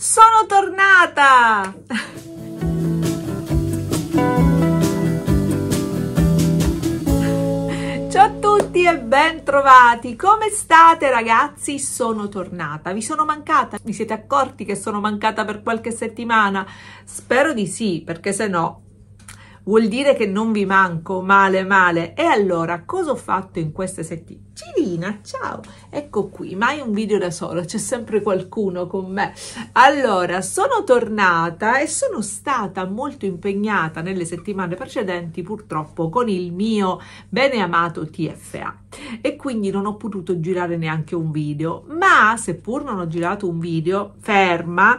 Sono tornata! Ciao a tutti e ben trovati! Come state ragazzi? Sono tornata. Vi sono mancata? Vi siete accorti che sono mancata per qualche settimana? Spero di sì, perché se no vuol dire che non vi manco, male male. E allora, cosa ho fatto in queste settimane? Cirina, ciao! Ecco qui, mai un video da solo, c'è sempre qualcuno con me. Allora, sono tornata e sono stata molto impegnata nelle settimane precedenti, purtroppo, con il mio bene amato TFA. E quindi non ho potuto girare neanche un video, ma seppur non ho girato un video, ferma,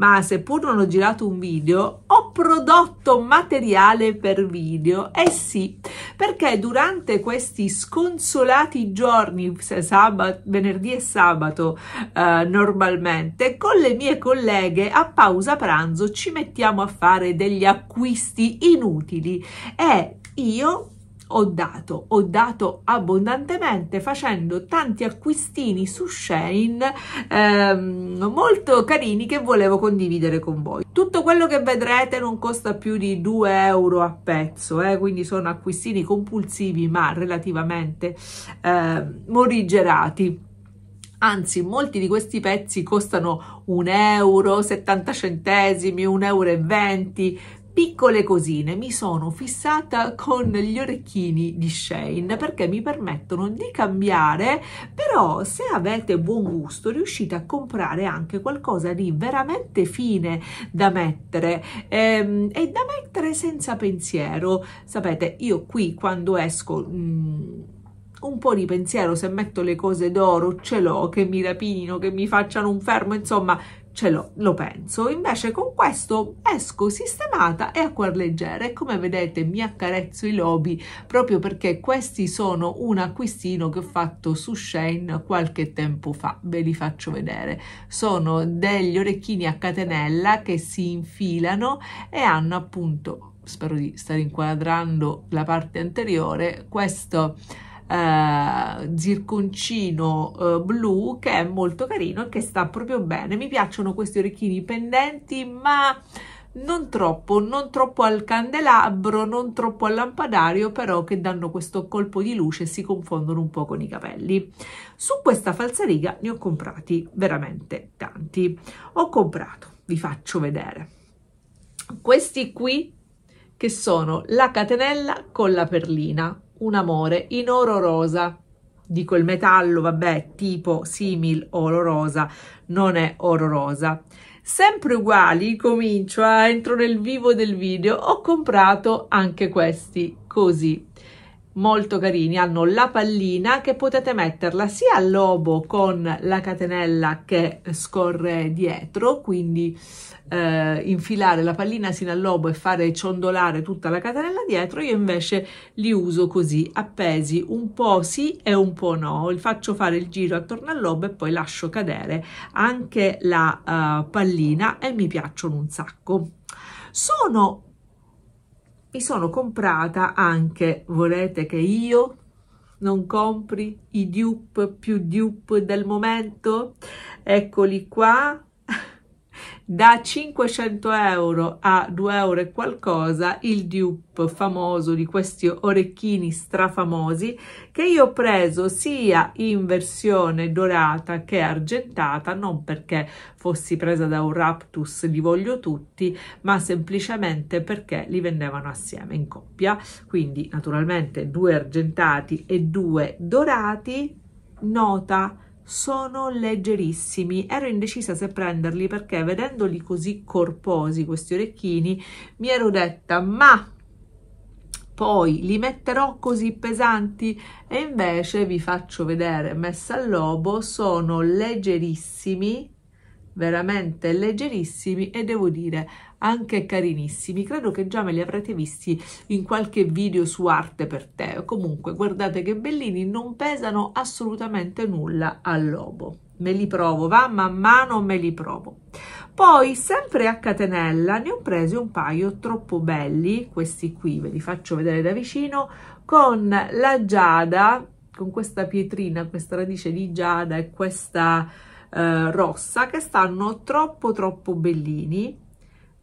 ma seppur non ho girato un video, ho prodotto materiale per video. Eh sì, perché durante questi sconsolati giorni, sabato, venerdì e sabato eh, normalmente, con le mie colleghe a pausa pranzo ci mettiamo a fare degli acquisti inutili e io ho dato, ho dato abbondantemente facendo tanti acquistini su Shane ehm, molto carini che volevo condividere con voi. Tutto quello che vedrete non costa più di 2 euro a pezzo, eh, quindi sono acquistini compulsivi ma relativamente eh, morigerati anzi molti di questi pezzi costano 1 euro 70 centesimi 1 euro e 20 piccole cosine mi sono fissata con gli orecchini di Shane perché mi permettono di cambiare però se avete buon gusto riuscite a comprare anche qualcosa di veramente fine da mettere ehm, e da mettere senza pensiero sapete io qui quando esco mh, mm, un po' di pensiero se metto le cose d'oro ce l'ho che mi rapinino che mi facciano un fermo insomma ce lo, lo penso. Invece con questo esco sistemata e a cuor leggero e come vedete mi accarezzo i lobi proprio perché questi sono un acquistino che ho fatto su Shane qualche tempo fa. Ve li faccio vedere. Sono degli orecchini a catenella che si infilano e hanno appunto, spero di stare inquadrando la parte anteriore, questo eh, zirconcino eh, blu che è molto carino e che sta proprio bene. Mi piacciono questi orecchini pendenti, ma non troppo, non troppo al candelabro, non troppo al lampadario, però che danno questo colpo di luce e si confondono un po' con i capelli. Su questa falsariga ne ho comprati veramente tanti. Ho comprato, vi faccio vedere, questi qui che sono la catenella con la perlina un amore in oro rosa. Di quel metallo, vabbè, tipo simil oro rosa, non è oro rosa. Sempre uguali, comincio, a entro nel vivo del video, ho comprato anche questi, così molto carini hanno la pallina che potete metterla sia al lobo con la catenella che scorre dietro quindi eh, infilare la pallina sino al lobo e fare ciondolare tutta la catenella dietro io invece li uso così appesi un po' sì e un po' no faccio fare il giro attorno al lobo e poi lascio cadere anche la uh, pallina e mi piacciono un sacco sono mi sono comprata anche, volete che io non compri i dupe più dupe del momento? Eccoli qua, da 500 euro a 2 euro e qualcosa il dupe famoso di questi orecchini strafamosi che io ho preso sia in versione dorata che argentata non perché fossi presa da un raptus li voglio tutti ma semplicemente perché li vendevano assieme in coppia quindi naturalmente due argentati e due dorati nota sono leggerissimi. Ero indecisa se prenderli perché vedendoli così corposi questi orecchini mi ero detta ma poi li metterò così pesanti e invece vi faccio vedere messa al lobo sono leggerissimi veramente leggerissimi e devo dire anche carinissimi. Credo che già me li avrete visti in qualche video su Arte per te. Comunque, guardate che bellini, non pesano assolutamente nulla al lobo. Me li provo, va man mano me li provo. Poi, sempre a catenella, ne ho presi un paio troppo belli, questi qui, ve li faccio vedere da vicino, con la giada, con questa pietrina, questa radice di giada e questa eh, rossa, che stanno troppo troppo bellini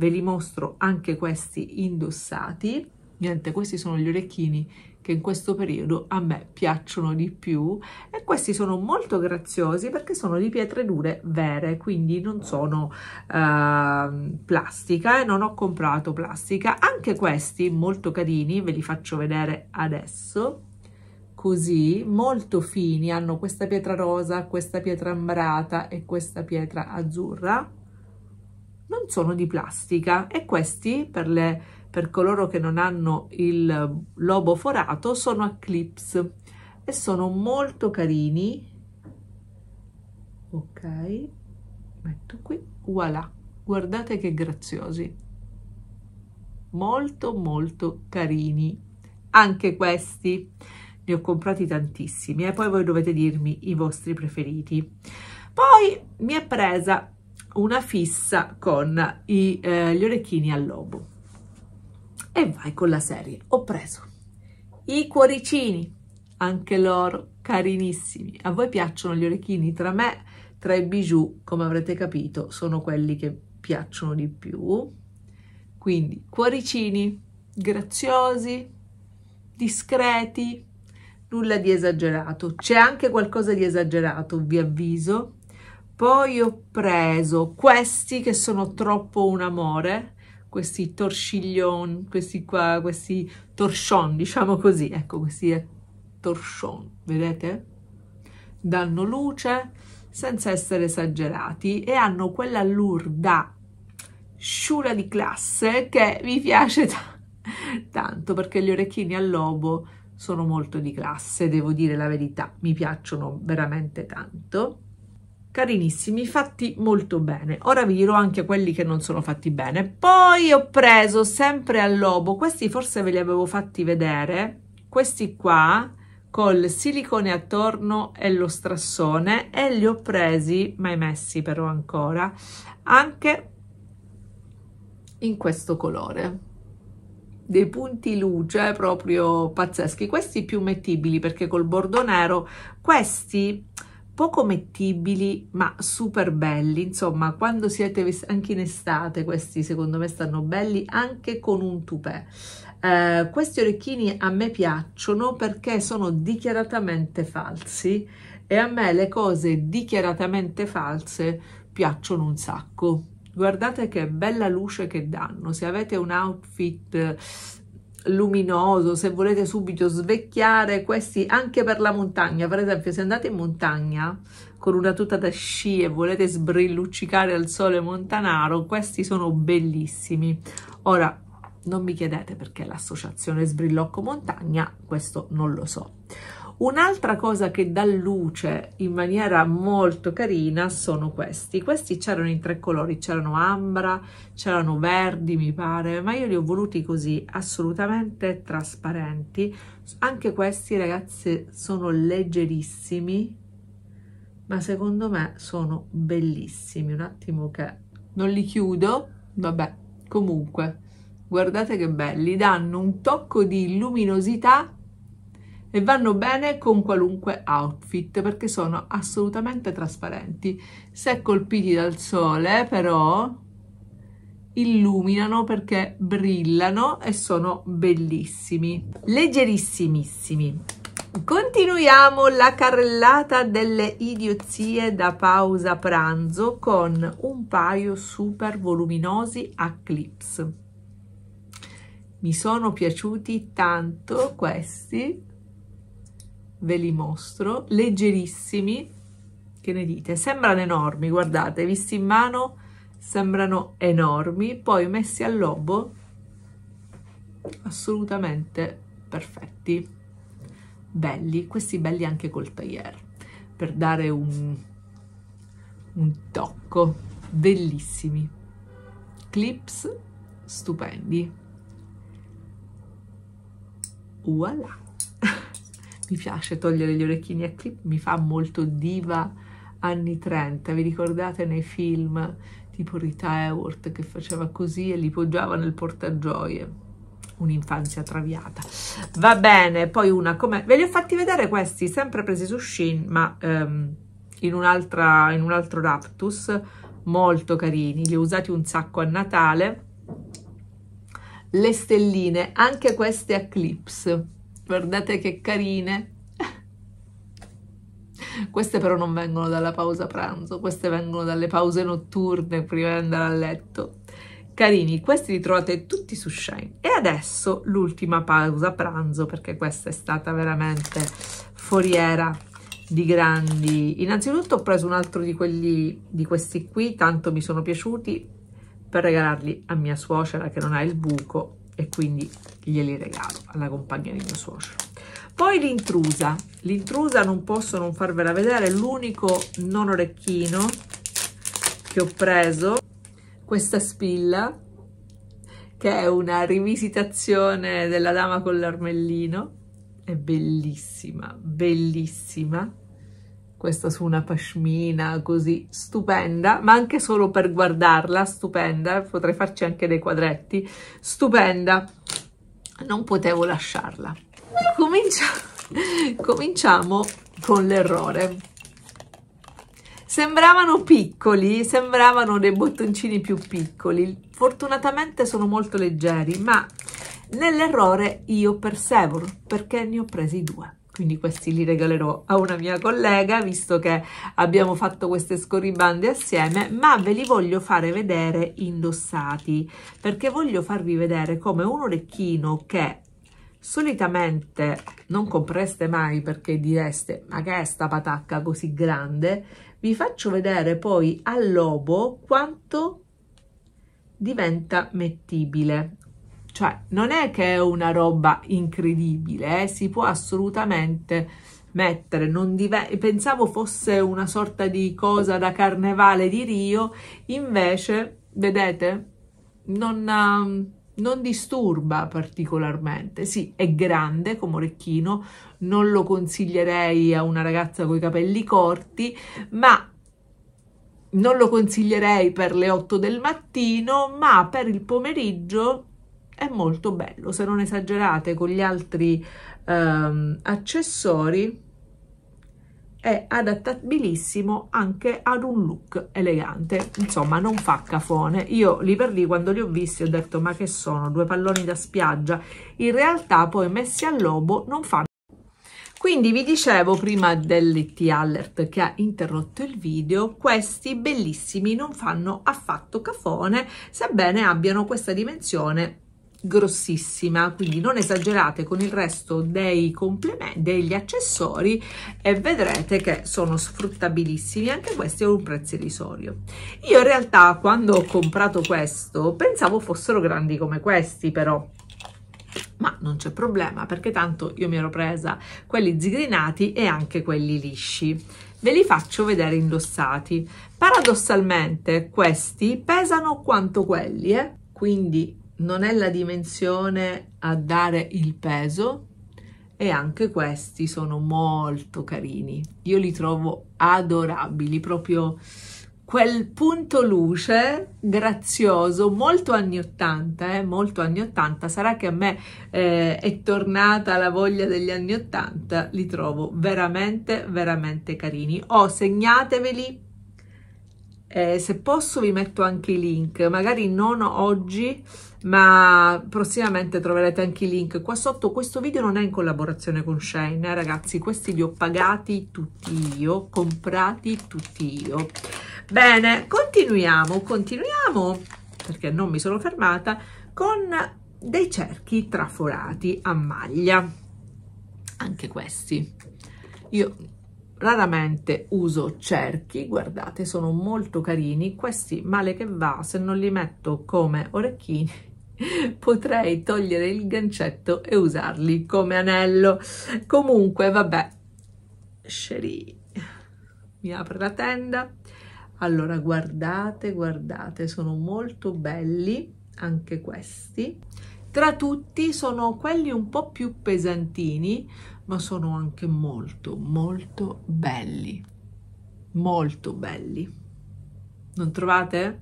ve li mostro anche questi indossati niente questi sono gli orecchini che in questo periodo a me piacciono di più e questi sono molto graziosi perché sono di pietre dure vere quindi non sono eh, plastica e non ho comprato plastica anche questi molto carini ve li faccio vedere adesso così molto fini hanno questa pietra rosa questa pietra ambrata e questa pietra azzurra non sono di plastica e questi per, le, per coloro che non hanno il lobo forato sono a clips e sono molto carini ok metto qui voilà guardate che graziosi molto molto carini anche questi ne ho comprati tantissimi e poi voi dovete dirmi i vostri preferiti poi mi è presa una fissa con i, eh, gli orecchini al lobo e vai con la serie ho preso i cuoricini anche loro carinissimi a voi piacciono gli orecchini tra me tra i bijou come avrete capito sono quelli che piacciono di più quindi cuoricini graziosi discreti nulla di esagerato c'è anche qualcosa di esagerato vi avviso poi ho preso questi che sono troppo un amore, questi torciglion, questi qua, questi torchon, diciamo così, ecco questi torchon, vedete? Danno luce senza essere esagerati e hanno quella lurda sciura di classe che mi piace tanto perché gli orecchini al lobo sono molto di classe, devo dire la verità, mi piacciono veramente tanto carinissimi, fatti molto bene. Ora vi dirò anche quelli che non sono fatti bene. Poi ho preso sempre al lobo, questi forse ve li avevo fatti vedere, questi qua col silicone attorno e lo strassone e li ho presi, mai messi però ancora, anche in questo colore dei punti luce proprio pazzeschi questi più mettibili perché col bordo nero questi poco mettibili ma super belli insomma quando siete anche in estate questi secondo me stanno belli anche con un tupè eh, questi orecchini a me piacciono perché sono dichiaratamente falsi e a me le cose dichiaratamente false piacciono un sacco guardate che bella luce che danno se avete un outfit luminoso, se volete subito svecchiare, questi anche per la montagna, per esempio se andate in montagna con una tuta da sci e volete sbrilluccicare al sole montanaro, questi sono bellissimi. Ora, non mi chiedete perché l'associazione Sbrillocco Montagna, questo non lo so. Un'altra cosa che dà luce in maniera molto carina sono questi. Questi c'erano in tre colori, c'erano ambra, c'erano verdi mi pare, ma io li ho voluti così, assolutamente trasparenti. Anche questi ragazzi sono leggerissimi, ma secondo me sono bellissimi. Un attimo che non li chiudo, vabbè, comunque, guardate che belli, danno un tocco di luminosità e vanno bene con qualunque outfit perché sono assolutamente trasparenti. Se colpiti dal sole però illuminano perché brillano e sono bellissimi, leggerissimissimi. Continuiamo la carrellata delle idiozie da pausa pranzo con un paio super voluminosi a clips. Mi sono piaciuti tanto questi ve li mostro, leggerissimi, che ne dite? Sembrano enormi, guardate, visti in mano sembrano enormi, poi messi al lobo assolutamente perfetti, belli, questi belli anche col tailleur, per dare un, un tocco, bellissimi, clips stupendi, voilà! mi piace togliere gli orecchini a clip, mi fa molto diva anni 30, vi ricordate nei film tipo Rita Ewart che faceva così e li poggiava nel portagioie? Un'infanzia traviata. Va bene, poi una come... Ve li ho fatti vedere questi, sempre presi su Shein, ma um, in, un'altra, in un altro Raptus, molto carini, li ho usati un sacco a Natale. Le stelline, anche queste a clips Guardate che carine! Queste però non vengono dalla pausa pranzo, queste vengono dalle pause notturne prima di andare a letto. Carini, questi li trovate tutti su Shine. E adesso l'ultima pausa pranzo, perché questa è stata veramente foriera di grandi. Innanzitutto ho preso un altro di quelli, di questi qui, tanto mi sono piaciuti, per regalarli a mia suocera che non ha il buco e quindi glieli regalo alla compagna di mio suocero. Poi l'intrusa, l'intrusa non posso non farvela vedere, l'unico non orecchino che ho preso, questa spilla, che è una rivisitazione della dama con l'armellino, è bellissima, bellissima, questa su una pashmina così stupenda, ma anche solo per guardarla, stupenda, potrei farci anche dei quadretti, stupenda, non potevo lasciarla. Comincia Cominciamo con l'errore. Sembravano piccoli, sembravano dei bottoncini più piccoli, fortunatamente sono molto leggeri, ma nell'errore io persevero perché ne ho presi due quindi questi li regalerò a una mia collega visto che abbiamo fatto queste scorribande assieme ma ve li voglio fare vedere indossati perché voglio farvi vedere come un orecchino che solitamente non compreste mai perché direste ma che è sta patacca così grande vi faccio vedere poi al lobo quanto diventa mettibile cioè, non è che è una roba incredibile, eh? si può assolutamente mettere. Non dive- Pensavo fosse una sorta di cosa da carnevale di Rio, invece, vedete, non, uh, non disturba particolarmente. Sì, è grande come orecchino, non lo consiglierei a una ragazza con i capelli corti, ma non lo consiglierei per le 8 del mattino, ma per il pomeriggio è molto bello se non esagerate con gli altri ehm, accessori è adattabilissimo anche ad un look elegante insomma non fa cafone io lì per lì quando li ho visti ho detto ma che sono due palloni da spiaggia in realtà poi messi al lobo non fanno quindi vi dicevo prima dell'IT Alert che ha interrotto il video, questi bellissimi non fanno affatto cafone, sebbene abbiano questa dimensione grossissima quindi non esagerate con il resto dei complementi degli accessori e vedrete che sono sfruttabilissimi anche questi a un prezzo irrisorio io in realtà quando ho comprato questo pensavo fossero grandi come questi però ma non c'è problema perché tanto io mi ero presa quelli zigrinati e anche quelli lisci ve li faccio vedere indossati paradossalmente questi pesano quanto quelli eh? quindi non è la dimensione a dare il peso e anche questi sono molto carini. Io li trovo adorabili, proprio quel punto luce grazioso, molto anni 80, eh, molto anni 80. Sarà che a me eh, è tornata la voglia degli anni 80, li trovo veramente, veramente carini. oh, segnateveli. Eh, se posso vi metto anche i link, magari non oggi, ma prossimamente troverete anche i link qua sotto. Questo video non è in collaborazione con Shane, eh, ragazzi, questi li ho pagati tutti io, comprati tutti io. Bene, continuiamo, continuiamo, perché non mi sono fermata, con dei cerchi traforati a maglia, anche questi. Io raramente uso cerchi, guardate sono molto carini, questi male che va se non li metto come orecchini potrei togliere il gancetto e usarli come anello. Comunque, vabbè, Sherry mi apre la tenda. Allora, guardate, guardate, sono molto belli anche questi. Tra tutti sono quelli un po' più pesantini, ma sono anche molto, molto belli. Molto belli. Non trovate?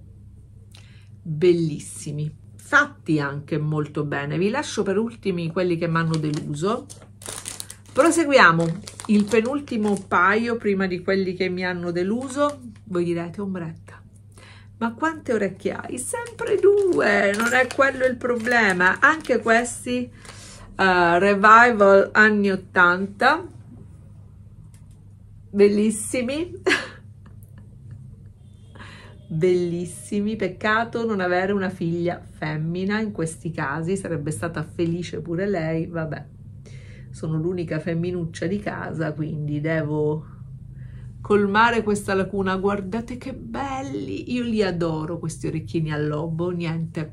Bellissimi fatti anche molto bene. Vi lascio per ultimi quelli che mi hanno deluso. Proseguiamo il penultimo paio prima di quelli che mi hanno deluso. Voi direte ombretta. Ma quante orecchie hai? Sempre due, non è quello il problema. Anche questi uh, revival anni 80, bellissimi. bellissimi. Peccato non avere una figlia femmina in questi casi, sarebbe stata felice pure lei. Vabbè, sono l'unica femminuccia di casa, quindi devo colmare questa lacuna. Guardate che belli! Io li adoro questi orecchini al lobo, niente.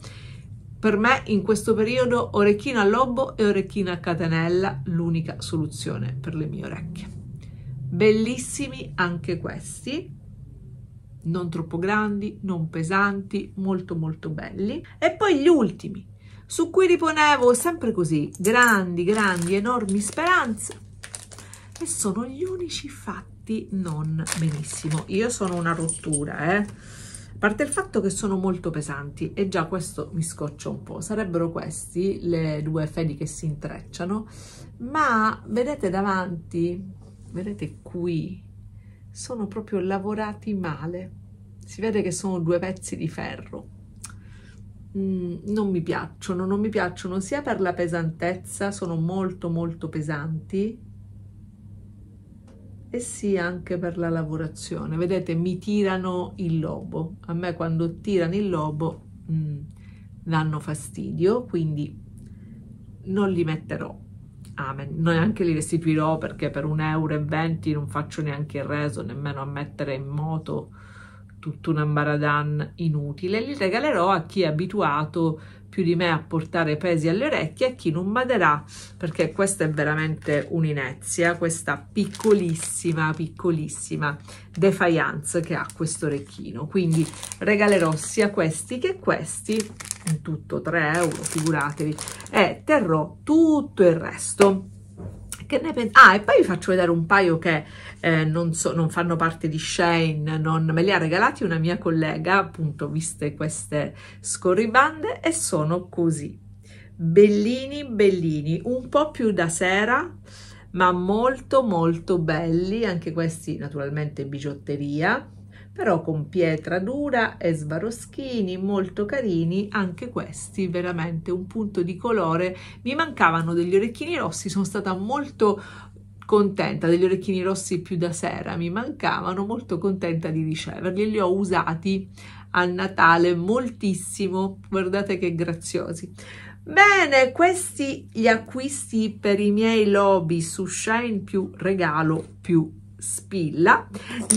Per me in questo periodo orecchino al lobo e orecchino a catenella, l'unica soluzione per le mie orecchie. Bellissimi anche questi, non troppo grandi, non pesanti, molto molto belli. E poi gli ultimi, su cui riponevo sempre così grandi, grandi, enormi speranze. E sono gli unici fatti non benissimo. Io sono una rottura, eh. A parte il fatto che sono molto pesanti e già questo mi scoccia un po'. Sarebbero questi le due fedi che si intrecciano, ma vedete davanti, vedete qui, sono proprio lavorati male. Si vede che sono due pezzi di ferro. Mm, non mi piacciono, non mi piacciono sia per la pesantezza, sono molto molto pesanti, e sia anche per la lavorazione. Vedete, mi tirano il lobo. A me quando tirano il lobo mh, mm, danno fastidio, quindi non li metterò Amen. Neanche li restituirò perché per un euro e venti non faccio neanche il reso, nemmeno a mettere in moto tutto un ambaradan inutile. Li regalerò a chi è abituato più di me a portare pesi alle orecchie e chi non baderà perché questa è veramente un'inezia, questa piccolissima, piccolissima defiance che ha questo orecchino. Quindi regalerò sia questi che questi, in tutto 3 euro, figuratevi, e terrò tutto il resto che ne pensate? Ah, e poi vi faccio vedere un paio che eh, non, so, non, fanno parte di Shane, non, me li ha regalati una mia collega, appunto, viste queste scorribande, e sono così. Bellini, bellini, un po' più da sera, ma molto molto belli, anche questi naturalmente in bigiotteria però con pietra dura e sbaroschini molto carini, anche questi veramente un punto di colore. Mi mancavano degli orecchini rossi, sono stata molto contenta degli orecchini rossi più da sera, mi mancavano, molto contenta di riceverli, li ho usati a Natale moltissimo, guardate che graziosi. Bene, questi gli acquisti per i miei lobby su Shine più regalo più spilla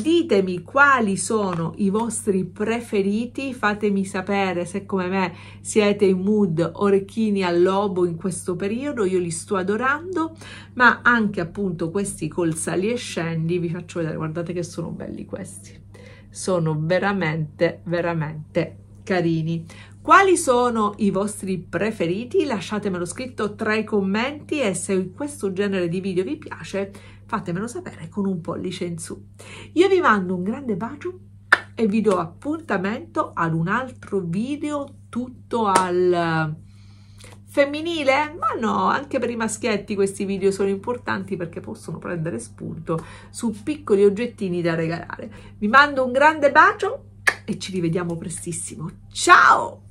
ditemi quali sono i vostri preferiti fatemi sapere se come me siete in mood orecchini al lobo in questo periodo io li sto adorando ma anche appunto questi col sali e scendi vi faccio vedere guardate che sono belli questi sono veramente veramente carini quali sono i vostri preferiti? Lasciatemelo scritto tra i commenti e se questo genere di video vi piace fatemelo sapere con un pollice in su. Io vi mando un grande bacio e vi do appuntamento ad un altro video tutto al eh, femminile, ma no, anche per i maschietti questi video sono importanti perché possono prendere spunto su piccoli oggettini da regalare. Vi mando un grande bacio e ci rivediamo prestissimo. Ciao!